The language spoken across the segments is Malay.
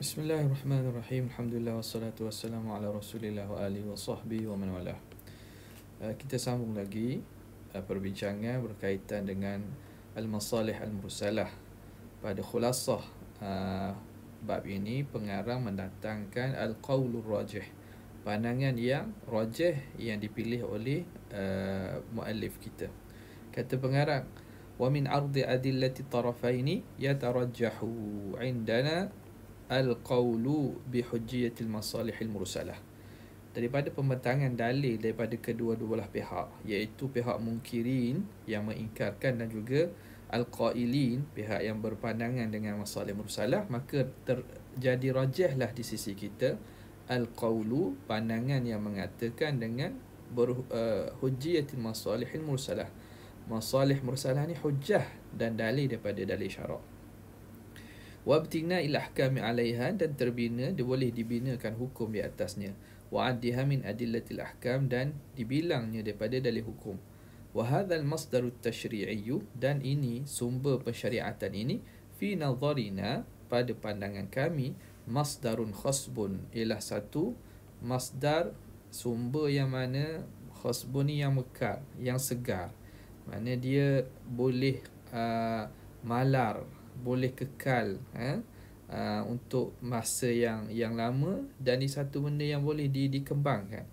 Bismillahirrahmanirrahim. Alhamdulillah wassalatu wassalamu ala Rasulillah wa ali wa sahbihi wa man wala. Eh, kita sambung lagi eh, perbincangan berkaitan dengan al-masalih al-mursalah. Pada khulasah eh, bab ini pengarang mendatangkan al-qaulur rajih, pandangan yang rajih yang dipilih oleh muallif kita. Kata pengarang, "Wa min 'ardi adillati tarafaini yatarajjahu 'indana" al-qawlu bihujjiyatil masalihil mursalah daripada pembentangan dalil daripada kedua-dua belah pihak iaitu pihak mungkirin yang mengingkarkan dan juga al-qailin pihak yang berpandangan dengan masalih mursalah maka terjadi rajihlah di sisi kita al-qawlu pandangan yang mengatakan dengan berhujjiyatil eh, uh, masalihil mursalah masalih mursalah ni hujah dan dalil daripada dalil syarak wabtina ila ahkami alaiha dan terbina dia boleh dibinakan hukum di atasnya wa adiha min adillatil ahkam dan dibilangnya daripada dalil hukum wa hadzal masdarut tashri'iyyu dan ini sumber pensyariatan ini fi nadharina pada pandangan kami masdarun khasbun ialah satu masdar sumber yang mana khasbun ni yang mekar yang segar mana dia boleh uh, malar boleh kekal eh, uh, untuk masa yang yang lama dan di satu benda yang boleh di, dikembangkan.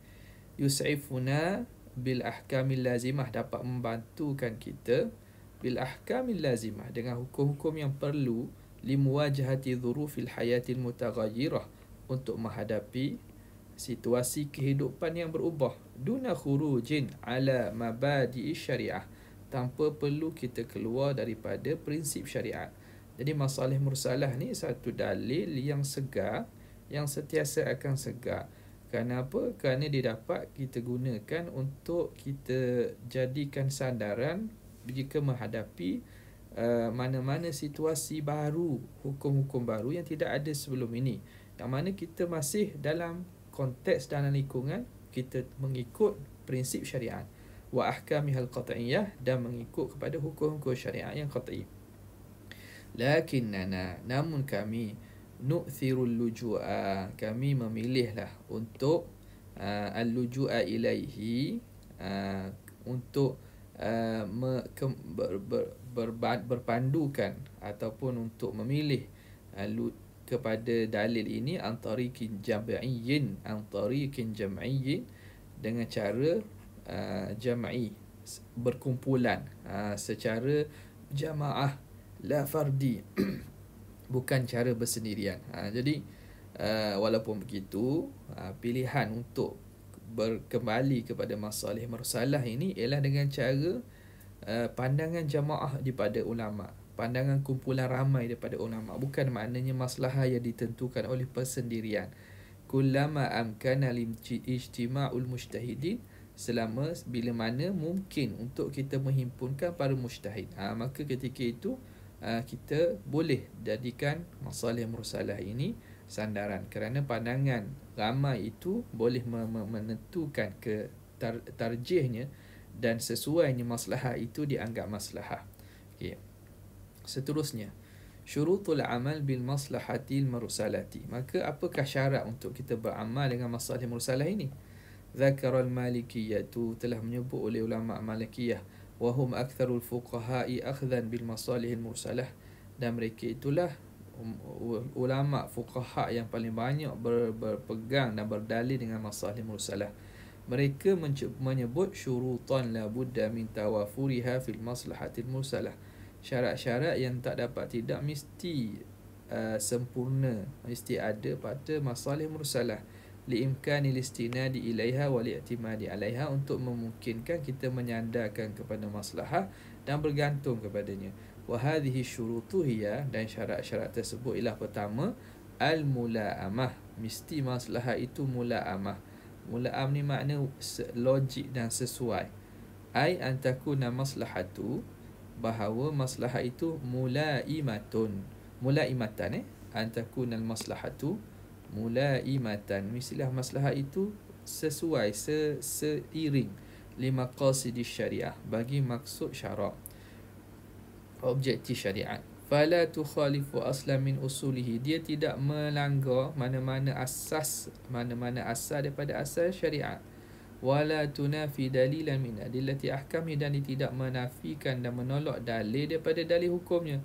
Yusaifuna bil ahkamil lazimah dapat membantukan kita bil ahkamil lazimah dengan hukum-hukum yang perlu limuwajahati dhurufil hayatil mutaghayyirah untuk menghadapi situasi kehidupan yang berubah duna khurujin ala mabadi syariah tanpa perlu kita keluar daripada prinsip syariat. Jadi masalih mursalah ni satu dalil yang segar yang sentiasa akan segar. Kenapa? Kerana dia dapat kita gunakan untuk kita jadikan sandaran jika menghadapi Uh, mana-mana situasi baru, hukum-hukum baru yang tidak ada sebelum ini. Yang mana kita masih dalam konteks dan lingkungan kita mengikut prinsip syariat wa ahkamihal qat'iyyah dan mengikut kepada hukum-hukum syariat yang qat'i lakinnana namun kami nu'thirul luju'a kami memilihlah untuk uh, al-luju'a ilaihi uh, untuk uh, ah, ke- ber- ber- ber- berpandukan ataupun untuk memilih uh, kepada dalil ini antariqin jam'iyyin antariqin jam'iyyin dengan cara uh, jam'i berkumpulan uh, secara jamaah la fardi bukan cara bersendirian ha, jadi uh, walaupun begitu uh, pilihan untuk berkembali kepada masalah mursalah ini ialah dengan cara uh, pandangan jamaah daripada ulama pandangan kumpulan ramai daripada ulama bukan maknanya masalah yang ditentukan oleh persendirian kullama amkana lim ijtima'ul mujtahidin selama bila mana mungkin untuk kita menghimpunkan para mujtahid ha, maka ketika itu Ah, kita boleh jadikan masalah mursalah ini sandaran kerana pandangan ramai itu boleh menentukan ke tarjihnya dan sesuainya masalah itu dianggap masalah. Okay. Seterusnya, syurutul amal bil maslahatil mursalati. Maka apakah syarat untuk kita beramal dengan masalah mursalah ini? Zakar al-Malikiyah itu telah menyebut oleh ulama Malikiyah wahum aktharul fuqaha'i akhdhan bil masalih mursalah dan mereka itulah um, ulama fuqaha yang paling banyak ber, berpegang dan berdalil dengan masalih mursalah mereka menyebut syurutan la budda min tawafuriha fil maslahatil mursalah syarat-syarat yang tak dapat tidak mesti uh, sempurna mesti ada pada masalih mursalah liimkani listinadi ilaiha wali'timadi alaiha untuk memungkinkan kita menyandarkan kepada maslahah dan bergantung kepadanya Wahadhi hadhihi syurutu hiya dan syarat-syarat tersebut ialah pertama al mula amah mesti maslahah itu mula mulaamah mulaam ni makna logik dan sesuai ai antakuna maslahatu bahawa maslahah itu mula imatun, mula mulaimatan eh antakuna al maslahatu mulaimatan istilah maslahat itu sesuai se, seiring lima qasid syariah bagi maksud syarak objektif syariat fala tukhalifu asla min usulihi dia tidak melanggar mana-mana asas mana-mana asas daripada asal syariat wala tunafi dalilan min adillati ahkami dan dia tidak menafikan dan menolak dalil daripada dalil hukumnya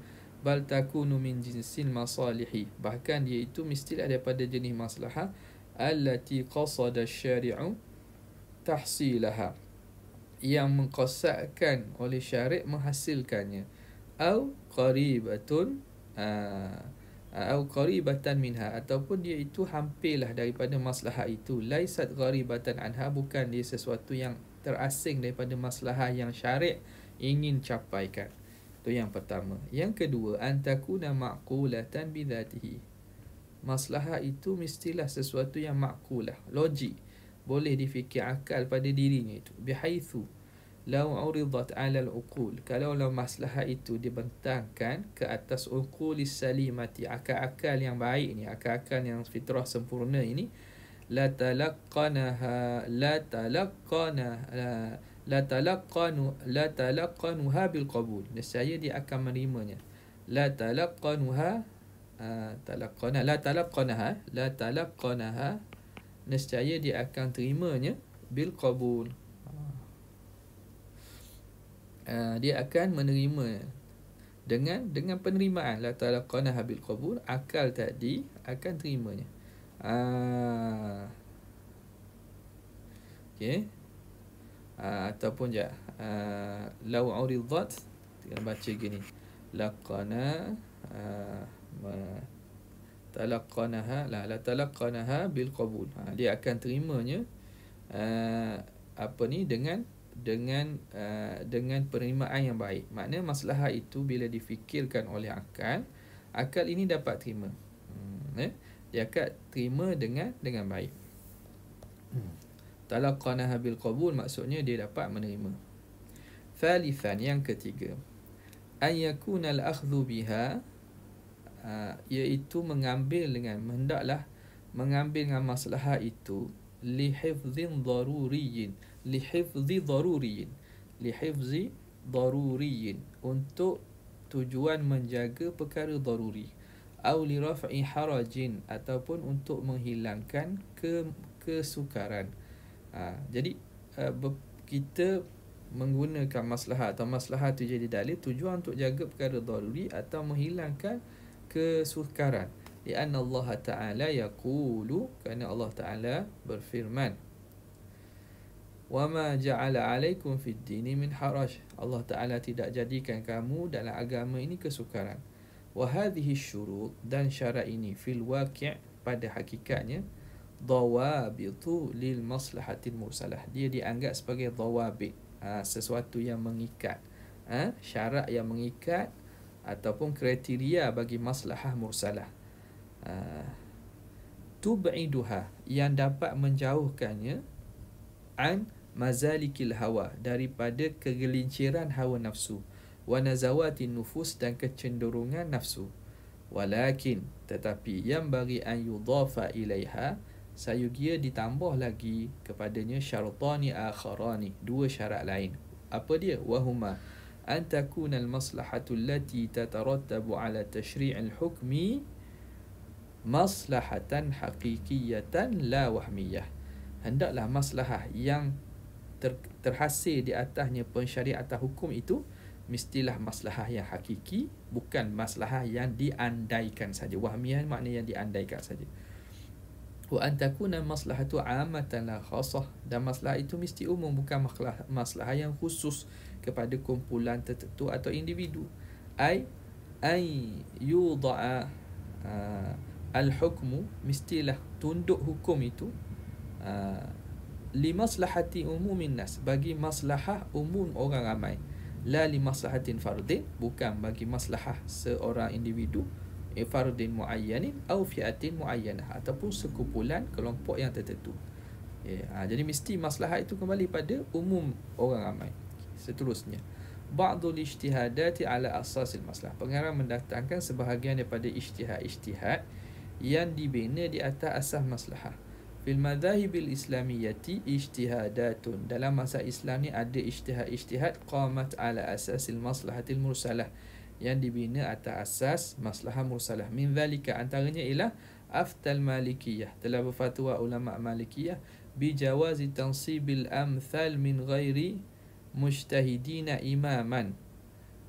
bal takunu min jinsil masalihi bahkan dia itu mestilah daripada jenis maslahah allati qasada syari'u tahsilaha yang mengkosakkan oleh syarik menghasilkannya au qaribatun ah, au qaribatan minha ataupun dia itu hampirlah daripada maslahah itu laisat qaribatan anha bukan dia sesuatu yang terasing daripada maslahah yang syarik ingin capaikan itu yang pertama. Yang kedua, antakuna ma'qulatan bidhatihi. Masalah itu mestilah sesuatu yang ma'qulah. Logik. Boleh difikir akal pada dirinya itu. Bihaithu. Lau uridat ala al-uqul. Kalau lah maslahah itu dibentangkan ke atas uqul salimati. Akal-akal yang baik ni. Akal-akal yang fitrah sempurna ini. La talakkanaha. La talakkanaha la talaqqanu la talaqqanuha bil qabul nescaya dia akan menerimanya la talaqqanuha ah, talaqqana la talaqqanaha la talaqqanaha nescaya dia akan terimanya bil qabul ah, dia akan menerima dengan dengan penerimaan la talaqqana habil qabul akal tadi akan terimanya ah okey Ah, ataupun ja ah, lau uridat kita baca gini laqana ah, talaqanaha la la talaqanaha bil qabul ha, dia akan terimanya uh, apa ni dengan dengan uh, dengan penerimaan yang baik makna masalah itu bila difikirkan oleh akal akal ini dapat terima hmm, eh? dia akan terima dengan dengan baik hmm talaqqanaha bil qabul maksudnya dia dapat menerima falifan yang ketiga an yakuna al akhdhu biha ah, iaitu mengambil dengan hendaklah mengambil dengan maslahah itu li hifdhin daruriyin li hifdhi daruriyin li hifdhi daruriyin untuk tujuan menjaga perkara daruri atau li raf'i harajin ataupun untuk menghilangkan ke kesukaran Ha, jadi uh, kita menggunakan maslahat atau maslahat tu jadi dalil tujuan untuk jaga perkara daruri atau menghilangkan kesukaran. Lianna Allah Ta'ala yaqulu kerana Allah Ta'ala berfirman. Wama ja'ala alaikum fid dini min haraj. Allah Ta'ala tidak jadikan kamu dalam agama ini kesukaran. Wa hadhihi syurut dan syarat ini fil waqi' pada hakikatnya dawabitu lil maslahatil mursalah dia dianggap sebagai dawabit ha, sesuatu yang mengikat ha, syarat yang mengikat ataupun kriteria bagi maslahah mursalah ha, tub'iduha yang dapat menjauhkannya an mazalikil hawa daripada kegelinciran hawa nafsu wa nazawati nufus dan kecenderungan nafsu walakin tetapi yang bagi an yudhafa ilaiha sayugia ditambah lagi kepadanya syaratani akharani dua syarat lain apa dia wahuma an takuna al maslahatu allati tatarattabu ala tashri'il hukmi maslahatan haqiqiyatan la wahmiyah hendaklah maslahah yang ter, terhasil di atasnya pensyariatan hukum itu mestilah maslahah yang hakiki bukan maslahah yang diandaikan saja wahmiyah makna yang diandaikan saja wa an takuna maslahatu amatan la khasah dan maslahat itu mesti umum bukan maslah, maslah yang khusus kepada kumpulan tertentu atau individu ai ai yudaa uh, al hukmu mestilah tunduk hukum itu uh, li maslahati umumin nas bagi maslahah umum orang ramai la li maslahatin fardin bukan bagi maslahah seorang individu Eh, fardin muayyanin atau fi'atin muayyanah ataupun sekumpulan kelompok yang tertentu. Okay. Eh, ha, jadi mesti masalah itu kembali pada umum orang ramai. Seterusnya, ba'd al-ijtihadati 'ala asas masalah. maslahah Pengarang mendatangkan sebahagian daripada ijtihad-ijtihad yang dibina di atas asas masalah. Fil madhahib al-islamiyyati ijtihadatun. Dalam masa Islam ni ada ijtihad-ijtihad qamat 'ala asas al-maslahah mursalah yang dibina atas asas maslahah mursalah min zalika antaranya ialah aftal malikiyah telah berfatwa ulama malikiyah bi jawazi tansibil amthal min ghairi mujtahidina imaman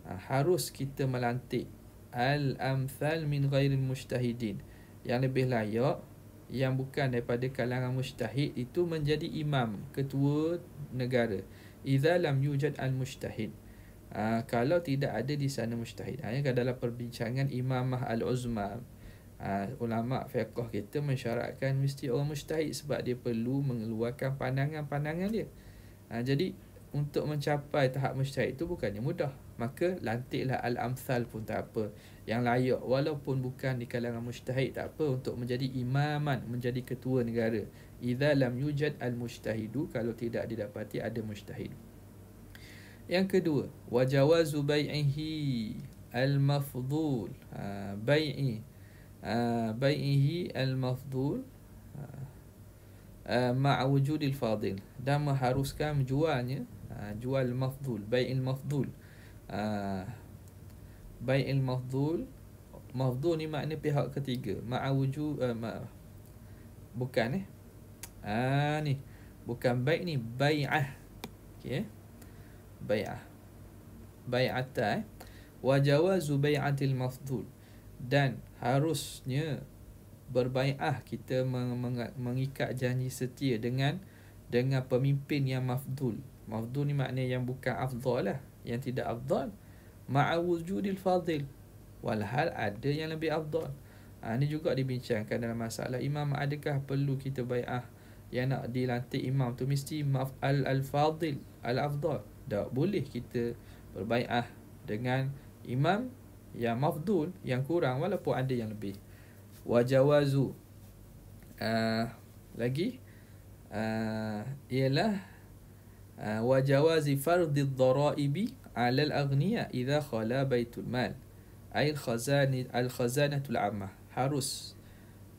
ha, harus kita melantik al amthal min ghairi mujtahidin yang lebih layak yang bukan daripada kalangan mujtahid itu menjadi imam ketua negara idza lam yujad al mujtahid Ah, kalau tidak ada di sana mujtahid. Ha, ya, dalam perbincangan imamah al-uzma, ha, ulama fiqh kita mensyaratkan mesti orang mujtahid sebab dia perlu mengeluarkan pandangan-pandangan dia. Ha, jadi untuk mencapai tahap mujtahid itu bukannya mudah. Maka lantiklah al-amsal pun tak apa yang layak walaupun bukan di kalangan mujtahid tak apa untuk menjadi imaman, menjadi ketua negara. Idza lam yujad al mustahidu kalau tidak didapati ada mujtahid. Yang kedua, wajawazu bayihi al-mafdhul. Ha, bai'i ha, bai'ihi al-mafdhul ha, ha ma' fadil Dan mengharuskan menjualnya, ha, jual bayi bai'il mafdhul. Ha, bai'il mafdhul mafdhul ni makna pihak ketiga. Ma' uh, eh, ma, bukan eh. Ah ni, bukan bai' ni, bai'ah. Okey. Eh? bay'ah bay'ata eh wajawazu bay'atil mafdul dan harusnya berbay'ah kita mengikat janji setia dengan dengan pemimpin yang mafdul mafdul ni maknanya yang bukan afdal lah yang tidak afdal ma'a wujudil fadil walhal ada yang lebih afdal ha, ini juga dibincangkan dalam masalah imam adakah perlu kita bay'ah yang nak dilantik imam tu mesti al-fadil al-afdal tak boleh kita berbaiat dengan imam yang mafdul yang kurang walaupun ada yang lebih wajawazu uh, ah, lagi uh, ialah uh, ah, wajawazi fardid dharaibi alal aghnia idha khala baitul mal air khazani al khazanatul amma harus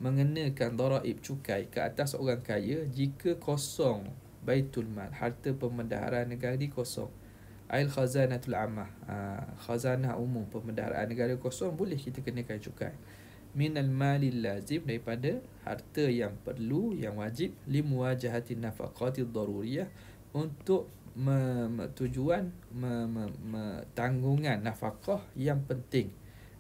mengenakan daraib cukai ke atas orang kaya jika kosong Baitul Mal Harta pemendaharaan negara ni kosong Ail khazanatul amah ha, Khazanah umum pemendaharaan negara kosong Boleh kita kenakan cukai Minal mali lazim Daripada harta yang perlu Yang wajib Limu wajahatin nafakatil daruriyah Untuk me, me, tujuan me, me, me, Tanggungan nafkah yang penting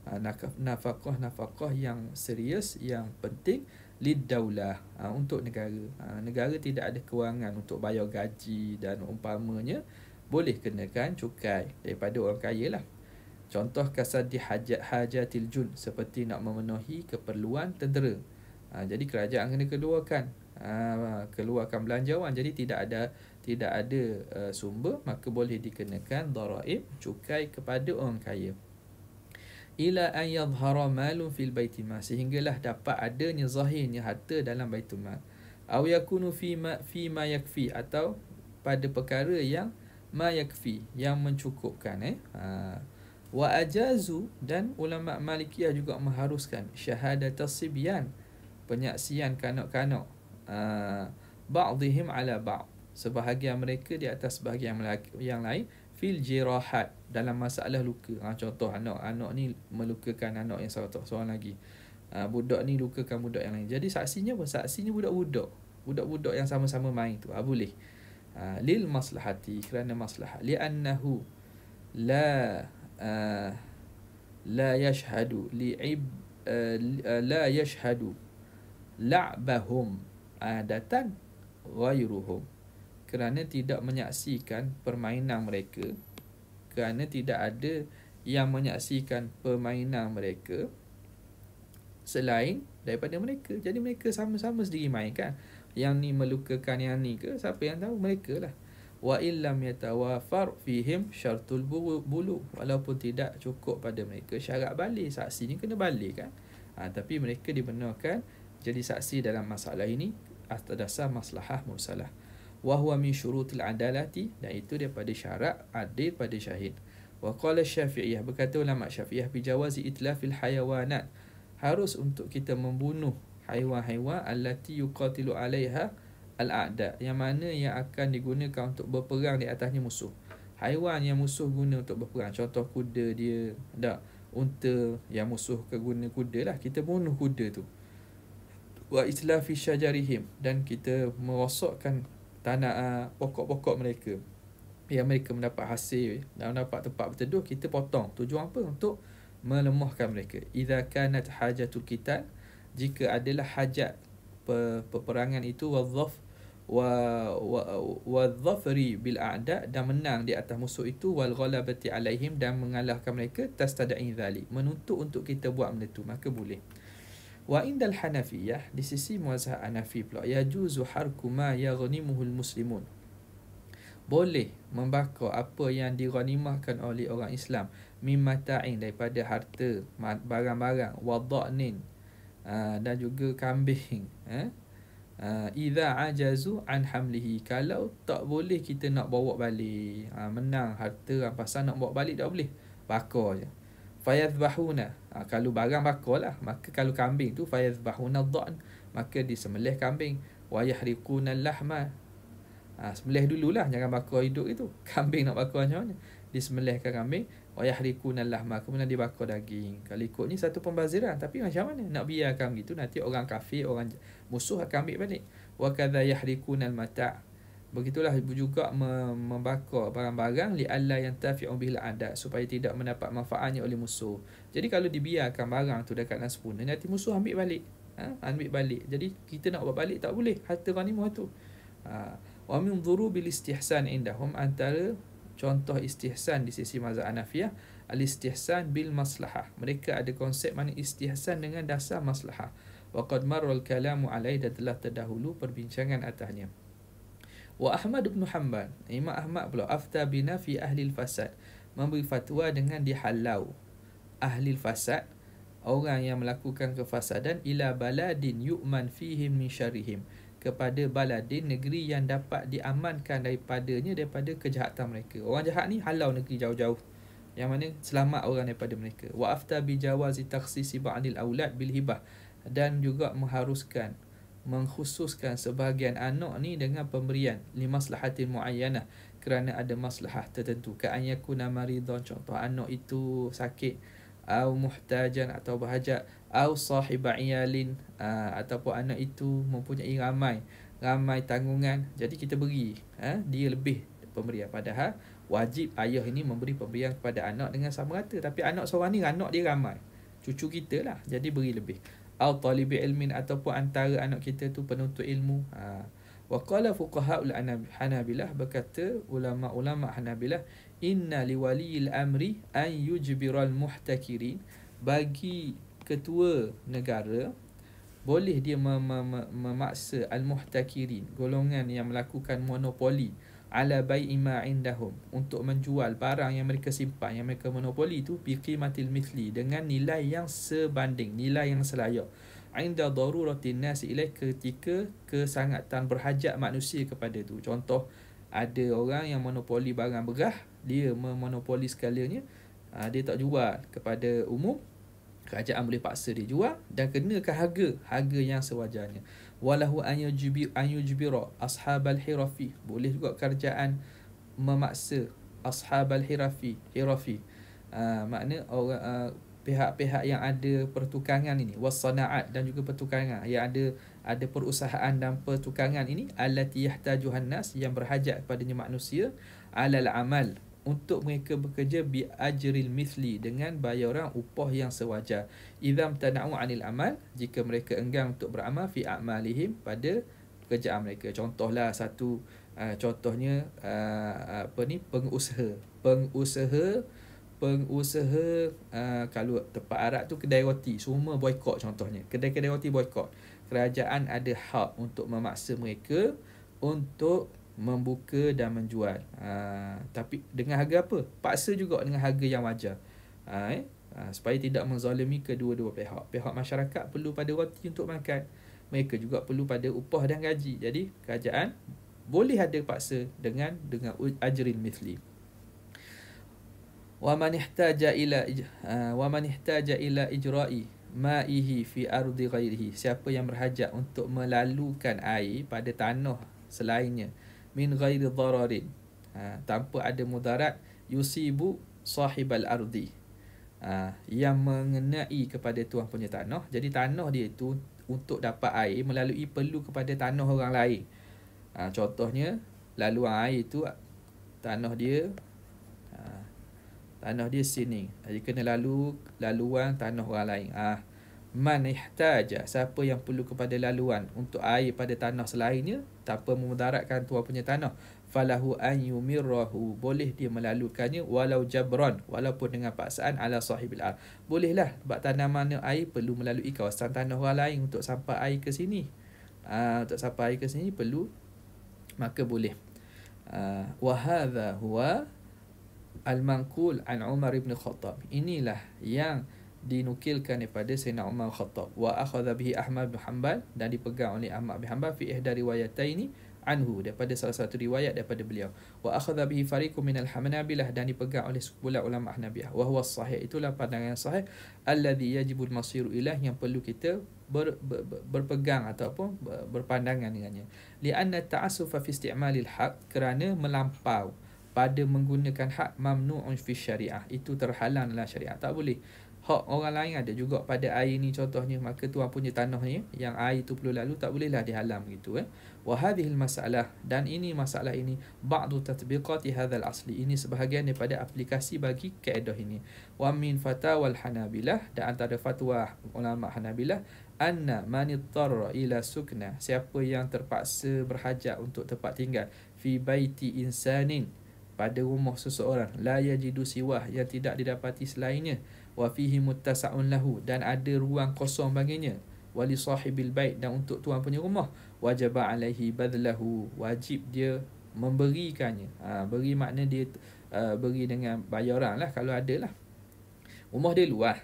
ha, Nafkah nafkah yang serius Yang penting lidaulah ha, untuk negara. Ha, negara tidak ada kewangan untuk bayar gaji dan umpamanya boleh kenakan cukai daripada orang kaya lah. Contoh kasar di hajat hajatil jun seperti nak memenuhi keperluan tentera. Ha, jadi kerajaan kena keluarkan ha, keluarkan belanjawan jadi tidak ada tidak ada uh, sumber maka boleh dikenakan daraib cukai kepada orang kaya ila an yadhhara malun fil baiti ma sehinggalah dapat adanya zahirnya harta dalam baitul mal aw yakunu fi ma fi ma yakfi atau pada perkara yang ma yakfi yang mencukupkan eh ha. wa ajazu dan ulama malikiyah juga mengharuskan syahadat sibyan penyaksian kanak-kanak ha. ba'dihim ala ba'd sebahagian mereka di atas sebahagian yang lain fil jirahat dalam masalah luka ha, Contoh anak-anak ni melukakan anak yang satu seorang lagi ha, Budak ni lukakan budak yang lain Jadi saksinya apa? Saksinya budak-budak Budak-budak yang sama-sama main tu ha, Boleh ha, Lil maslahati kerana maslah Liannahu La ha, La yashhadu Li'ib uh, ha, ha, La yashhadu La'bahum uh, Datang Ghairuhum kerana tidak menyaksikan permainan mereka kerana tidak ada yang menyaksikan permainan mereka selain daripada mereka. Jadi mereka sama-sama sendiri main kan. Yang ni melukakan yang ni ke? Siapa yang tahu? Mereka lah. Wa illam yatawafar fihim syartul bulu. Walaupun tidak cukup pada mereka syarat balik. Saksi ni kena balik kan. Ha, tapi mereka dibenarkan jadi saksi dalam masalah ini atas dasar maslahah mursalah wa huwa min syurutil adalati dan itu daripada syarat adil pada syahid wa qala syafi'iyah berkata ulama syafi'iyah bi jawazi itlafil hayawanat harus untuk kita membunuh haiwan-haiwan allati yuqatilu alaiha al a'da yang mana yang akan digunakan untuk berperang di atasnya musuh haiwan yang musuh guna untuk berperang contoh kuda dia dak unta yang musuh ke guna kuda lah, kita bunuh kuda tu wa itlafi syajarihim dan kita merosakkan tanah uh, pokok-pokok mereka yang mereka mendapat hasil dan mendapat tempat berteduh kita potong tujuan apa untuk melemahkan mereka idza kanat hajatu kita jika adalah hajat pe- peperangan itu wadhaf wa wa wadhafri bil a'da dan menang di atas musuh itu wal ghalabati alaihim dan mengalahkan mereka tastada'in zalik menuntut untuk kita buat benda tu maka boleh Wa indal Hanafiyah di sisi mazhab Hanafi pula ya juzu harku ma yaghnimuhul muslimun. Boleh membakar apa yang diranimahkan oleh orang Islam mimata'in daripada harta barang-barang wadhanin ah, dan juga kambing eh ah, idza ajazu an hamlihi kalau tak boleh kita nak bawa balik ah, menang harta rampasan nak bawa balik tak boleh bakar je Fayazbahuna, ha, kalau barang bakar lah maka kalau kambing tu fayadhbahuna dhan maka disembelih kambing wa yahriquna lahma ha, sembelih dululah jangan bakar hidup itu kambing nak bakar macam mana disembelihkan kambing wa yahriquna lahma kemudian dibakar daging kalau ikut ni satu pembaziran tapi macam mana nak biarkan gitu nanti orang kafir orang musuh akan ambil balik wa kadha yahriquna al mata' Begitulah ibu juga membakar barang-barang li Allah yang tafi'u bil adat supaya tidak mendapat manfaatnya oleh musuh. Jadi kalau dibiarkan barang tu dekat dalam sepuna nanti musuh ambil balik. Ha? ambil balik. Jadi kita nak buat balik tak boleh harta ghanimah tu. Ha. Wa min dhuru bil istihsan indahum antara contoh istihsan di sisi mazhab Hanafiyah al istihsan bil maslahah. Mereka ada konsep mana istihsan dengan dasar maslahah. Wa qad marra al kalamu alaihi telah terdahulu perbincangan atasnya. Wa Ahmad ibn Hanbal, Imam Ahmad pula afta bina fi ahli al-fasad, memberi fatwa dengan dihalau ahli al-fasad orang yang melakukan kefasadan ila baladin yu'man fihim min syarihim kepada baladin negeri yang dapat diamankan daripadanya daripada kejahatan mereka. Orang jahat ni halau negeri jauh-jauh. Yang mana selamat orang daripada mereka. Wa afta bi jawazi takhsis ba'd al dan juga mengharuskan mengkhususkan sebahagian anak ni dengan pemberian limaslahatin muayyanah kerana ada maslahah tertentu ka'ayakuna maridhan contoh anak itu sakit atau muhtajan atau bahajat atau sahib ayalin ataupun anak itu mempunyai ramai ramai tanggungan jadi kita beri ha? dia lebih pemberian padahal wajib ayah ini memberi pemberian kepada anak dengan sama rata tapi anak seorang ni anak dia ramai cucu kita lah jadi beri lebih atau talibi ilmin ataupun antara anak kita tu penuntut ilmu. Ha. Wa qala fuqaha al-hanabilah berkata ulama-ulama Hanabilah inna liwali al-amri an yujbir al-muhtakirin bagi ketua negara boleh dia memaksa al-muhtakirin golongan yang melakukan monopoli ala bai'i ma indahum untuk menjual barang yang mereka simpan yang mereka monopoli tu bi qimatil mithli dengan nilai yang sebanding nilai yang selayak Ainda daruratin nas ilai ketika kesangatan berhajat manusia kepada tu contoh ada orang yang monopoli barang berah dia memonopoli sekalanya ha, dia tak jual kepada umum kerajaan boleh paksa dia jual dan kena ke harga harga yang sewajarnya walahu an yujbi an yujbira ashabal hirafi boleh juga kerajaan memaksa ashabal hirafi hirafi uh, makna orang ah, pihak-pihak yang ada pertukangan ini wasanaat dan juga pertukangan yang ada ada perusahaan dan pertukangan ini alati yahtajuhan nas yang berhajat kepadanya manusia alal amal untuk mereka bekerja bi ajril misli dengan bayaran upah yang sewajar. Idzam tana'u 'anil amal jika mereka enggan untuk beramal fi amalihim pada pekerjaan mereka. Contohlah satu uh, contohnya uh, apa ni pengusaha. Pengusaha pengusaha uh, kalau tempat arak tu kedai roti semua boikot contohnya. Kedai-kedai roti boikot. Kerajaan ada hak untuk memaksa mereka untuk membuka dan menjual ha, tapi dengan harga apa paksa juga dengan harga yang wajar ha, eh? ha, supaya tidak menzalimi kedua-dua pihak pihak masyarakat perlu pada roti untuk makan mereka juga perlu pada upah dan gaji jadi kerajaan boleh ada paksa dengan dengan ajrin mithli wa man ihtaja ila wa man ihtaja ila ijra'i ma'ihi fi ardi ghairihi siapa yang berhajat untuk melalukan air pada tanah selainnya min ghairi dararin ha, tanpa ada mudarat yusibu sahibal ardi ha, yang mengenai kepada tuan punya tanah jadi tanah dia itu untuk dapat air melalui perlu kepada tanah orang lain ha, contohnya lalu air itu tanah dia ha, tanah dia sini jadi kena lalu laluan tanah orang lain ah ha. man ihtaja siapa yang perlu kepada laluan untuk air pada tanah selainnya tak apa memudaratkan tuan punya tanah falahu an yumirahu boleh dia melalukannya walau jabron. walaupun dengan paksaan ala sahibil ar bolehlah sebab tanah mana air perlu melalui kawasan tanah orang lain untuk sampai air ke sini uh, untuk sampai air ke sini perlu maka boleh ah, wa hadha huwa al manqul an umar ibn khattab inilah yang dinukilkan daripada Sayyidina Umar Khattab wa akhadha bihi Ahmad bin Hanbal dan dipegang oleh Ahmad bin Hanbal fi ihda riwayataini anhu daripada salah satu riwayat daripada beliau wa akhadha bihi fariqu min al hanabilah dan dipegang oleh sekumpulan ulama hanabilah wa huwa sahih itulah pandangan yang sahih alladhi yajibul masiru ilah yang perlu kita ber, ber, ber, berpegang ataupun ber, berpandangan dengannya li anna ta'assufa fi isti'malil haq kerana melampau pada menggunakan hak mamnu'un fi syariah itu terhalanglah syariah tak boleh hak orang lain ada juga pada air ni contohnya maka tuan punya tanahnya yang air tu perlu lalu tak bolehlah dihalam gitu eh wa masalah dan ini masalah ini ba'du tatbiqati hadzal asli ini sebahagian daripada aplikasi bagi kaedah ini wa min fatawa al hanabilah dan antara fatwa ulama hanabilah anna man ittarra ila sukna siapa yang terpaksa berhajat untuk tempat tinggal fi baiti insanin pada rumah seseorang la yajidu siwah yang tidak didapati selainnya wa fihi muttasa'un lahu dan ada ruang kosong baginya wali sahibil bait dan untuk tuan punya rumah wajib alaihi badlahu wajib dia memberikannya ha, beri makna dia uh, beri dengan bayaran lah kalau ada lah rumah dia luas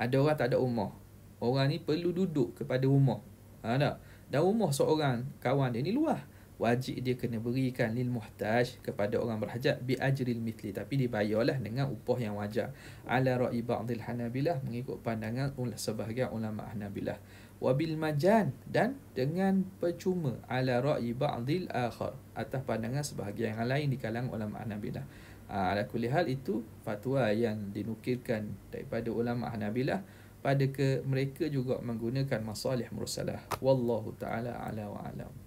ada orang tak ada rumah orang ni perlu duduk kepada rumah ha, tak? dan rumah seorang kawan dia ni luas wajib dia kena berikan lil muhtaj kepada orang berhajat bi ajril mithli tapi dibayarlah dengan upah yang wajar ala ra'i ba'dil hanabilah mengikut pandangan ulama sebahagian ulama hanabilah wabil majan dan dengan percuma ala ra'i ba'dil akhar atas pandangan sebahagian yang lain di kalangan ulama hanabilah ha, ala kulli hal itu fatwa yang dinukilkan daripada ulama hanabilah pada ke mereka juga menggunakan masalih mursalah wallahu taala ala wa alam